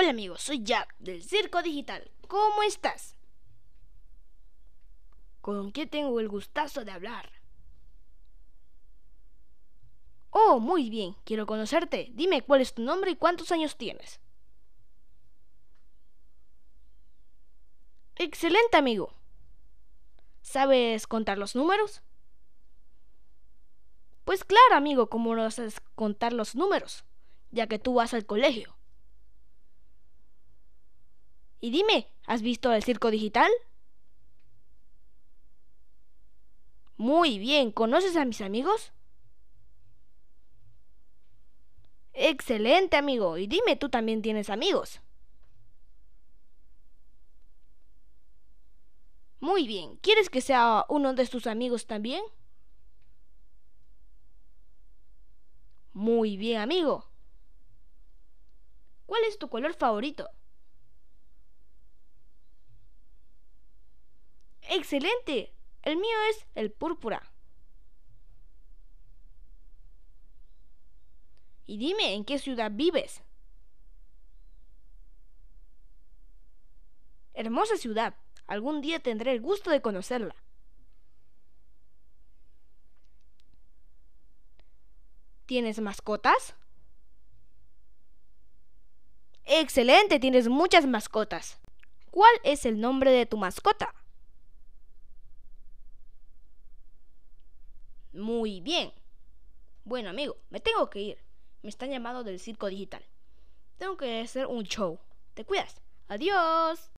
Hola amigos, soy Jack del Circo Digital. ¿Cómo estás? ¿Con qué tengo el gustazo de hablar? Oh, muy bien, quiero conocerte. Dime cuál es tu nombre y cuántos años tienes. Excelente amigo. ¿Sabes contar los números? Pues claro, amigo, ¿cómo no sabes contar los números? Ya que tú vas al colegio. Y dime, ¿has visto el circo digital? Muy bien, ¿conoces a mis amigos? Excelente amigo, y dime, ¿tú también tienes amigos? Muy bien, ¿quieres que sea uno de tus amigos también? Muy bien, amigo. ¿Cuál es tu color favorito? excelente. El mío es el púrpura. Y dime, ¿en qué ciudad vives? Hermosa ciudad. Algún día tendré el gusto de conocerla. ¿Tienes mascotas? Excelente, tienes muchas mascotas. ¿Cuál es el nombre de tu mascota? Muy bien. Bueno, amigo, me tengo que ir. Me están llamando del circo digital. Tengo que hacer un show. Te cuidas. Adiós.